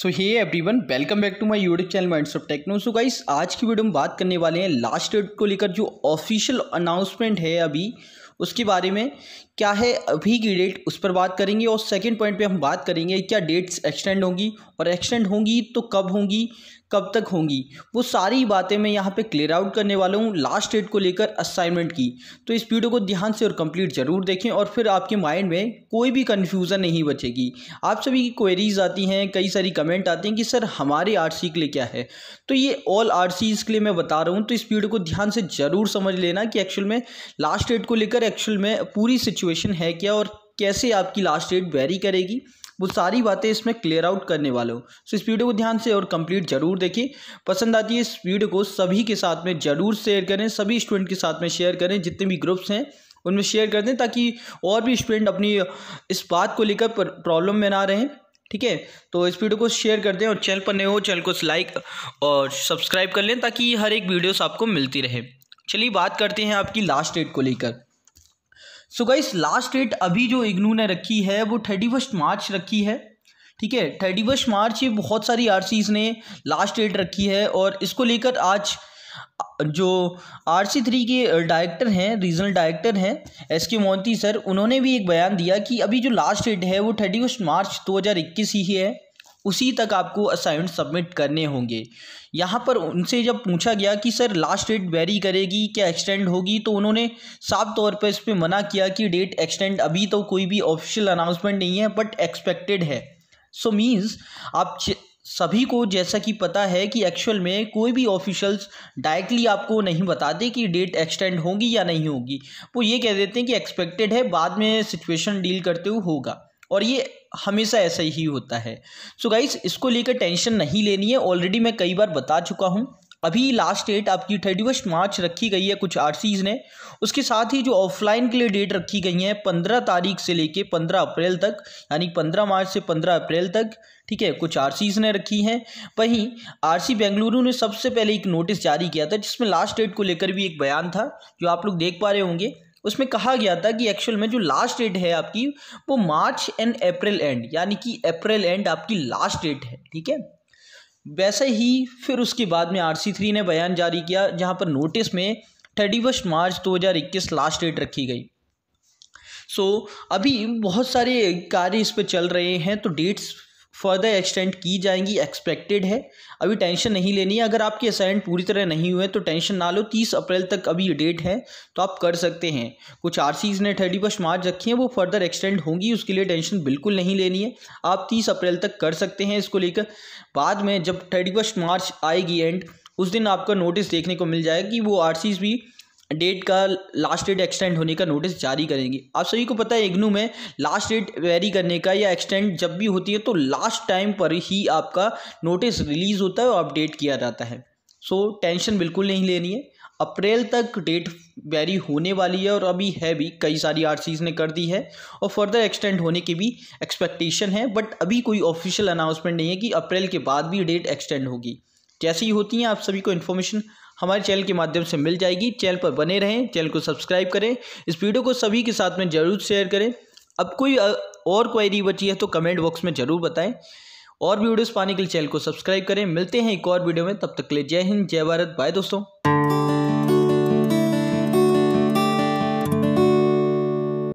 so hey everyone welcome back to my YouTube channel minds of techno so guys आज की video में बात करने वाले हैं लास्ट डेट को लेकर जो ऑफिशियल अनाउंसमेंट है अभी उसके बारे में क्या है अभी की डेट उस पर बात करेंगे और सेकंड पॉइंट पे हम बात करेंगे क्या डेट्स एक्सटेंड होंगी और एक्सटेंड होंगी तो कब होंगी कब तक होंगी वो सारी बातें मैं यहाँ पे क्लियर आउट करने वाला हूँ लास्ट डेट को लेकर असाइनमेंट की तो इस वीडियो को ध्यान से और कंप्लीट ज़रूर देखें और फिर आपके माइंड में कोई भी कन्फ्यूज़न नहीं बचेगी आप सभी की क्वेरीज आती हैं कई सारी कमेंट आती हैं कि सर हमारे आर के लिए क्या है तो ये ऑल आर के लिए मैं बता रहा हूँ तो इस वीडियो को ध्यान से ज़रूर समझ लेना कि एक्चुअल में लास्ट डेट को लेकर एक्चुअल में पूरी सिचुएशन सिचुएशन है क्या और कैसे आपकी लास्ट डेट वेरी करेगी वो सारी बातें इसमें क्लियर आउट करने वाले हूँ सो इस वीडियो को ध्यान से और कंप्लीट जरूर देखिए पसंद आती है इस वीडियो को सभी के साथ में ज़रूर शेयर करें सभी स्टूडेंट के साथ में शेयर करें जितने भी ग्रुप्स हैं उनमें शेयर कर दें ताकि और भी स्टूडेंट अपनी इस बात को लेकर प्रॉब्लम में ना रहें ठीक है तो इस वीडियो को शेयर कर दें और चैनल पर नए हो चैनल को लाइक और सब्सक्राइब कर लें ताकि हर एक वीडियोस आपको मिलती रहे चलिए बात करते हैं आपकी लास्ट डेट को लेकर सो गाइस लास्ट डेट अभी जो इग्नू ने रखी है वो थर्टी फर्स्ट मार्च रखी है ठीक है थर्टी फर्स्ट मार्च ये बहुत सारी आर ने लास्ट डेट रखी है और इसको लेकर आज जो आर सी थ्री के डायरेक्टर हैं रीजनल डायरेक्टर हैं एस के मोहंती सर उन्होंने भी एक बयान दिया कि अभी जो लास्ट डेट है वो थर्टी फर्स्ट मार्च दो हज़ार इक्कीस ही है उसी तक आपको असाइनमेंट सबमिट करने होंगे यहाँ पर उनसे जब पूछा गया कि सर लास्ट डेट वेरी करेगी क्या एक्सटेंड होगी तो उन्होंने साफ तौर पर इस पर मना किया कि डेट एक्सटेंड अभी तो कोई भी ऑफिशियल अनाउंसमेंट नहीं है बट एक्सपेक्टेड है सो so मीन्स आप सभी को जैसा कि पता है कि एक्चुअल में कोई भी ऑफिशियल्स डायरेक्टली आपको नहीं बताते कि डेट एक्सटेंड होगी या नहीं होगी वो ये कह देते हैं कि एक्सपेक्टेड है बाद में सिचुएशन डील करते हुए होगा और ये हमेशा ऐसा ही होता है सो so गाइज इसको लेकर टेंशन नहीं लेनी है ऑलरेडी मैं कई बार बता चुका हूँ अभी लास्ट डेट आपकी थर्टी फर्स्ट मार्च रखी गई है कुछ आर ने उसके साथ ही जो ऑफलाइन के लिए डेट रखी गई है पंद्रह तारीख से लेके पंद्रह अप्रैल तक यानी पंद्रह मार्च से पंद्रह अप्रैल तक ठीक है कुछ आर ने रखी हैं वहीं आर सी बेंगलुरु ने सबसे पहले एक नोटिस जारी किया था जिसमें लास्ट डेट को लेकर भी एक बयान था जो आप लोग देख पा रहे होंगे उसमें कहा गया था कि एक्चुअल में जो लास्ट डेट है आपकी वो मार्च एंड अप्रैल एंड यानी कि अप्रैल एंड आपकी लास्ट डेट है ठीक है वैसे ही फिर उसके बाद में आर सी थ्री ने बयान जारी किया जहां पर नोटिस में थर्टी फर्स्ट मार्च दो हज़ार इक्कीस लास्ट डेट रखी गई सो so, अभी बहुत सारे कार्य इस पर चल रहे हैं तो डेट्स फर्दर एक्सटेंड की जाएंगी एक्सपेक्टेड है अभी टेंशन नहीं लेनी है अगर आपके असाइनमेंट पूरी तरह नहीं हुए तो टेंशन ना लो तीस अप्रैल तक अभी डेट है तो आप कर सकते हैं कुछ आर ने थर्टी फर्स्ट मार्च रखी हैं वो फर्दर एक्सटेंड होंगी उसके लिए टेंशन बिल्कुल नहीं लेनी है आप तीस अप्रैल तक कर सकते हैं इसको लेकर बाद में जब थर्टी मार्च आएगी एंड उस दिन आपका नोटिस देखने को मिल जाएगा कि वो आर भी डेट का लास्ट डेट एक्सटेंड होने का नोटिस जारी करेंगी आप सभी को पता है इग्नू में लास्ट डेट वेरी करने का या एक्सटेंड जब भी होती है तो लास्ट टाइम पर ही आपका नोटिस रिलीज़ होता है और अपडेट किया जाता है सो so, टेंशन बिल्कुल नहीं लेनी है अप्रैल तक डेट वेरी होने वाली है और अभी है भी कई सारी आर ने कर दी है और फर्दर एक्सटेंड होने की भी एक्सपेक्टेशन है बट अभी कोई ऑफिशियल अनाउंसमेंट नहीं है कि अप्रैल के बाद भी डेट एक्सटेंड होगी जैसी ही होती हैं आप सभी को इन्फॉर्मेशन हमारे चैनल के माध्यम से मिल जाएगी चैनल पर बने रहें चैनल को सब्सक्राइब करें इस वीडियो को सभी के साथ में ज़रूर शेयर करें अब कोई और क्वेरी बची है तो कमेंट बॉक्स में ज़रूर बताएं और वीडियोस पाने के लिए चैनल को सब्सक्राइब करें मिलते हैं एक और वीडियो में तब तक के लिए जय हिंद जय भारत बाय दोस्तों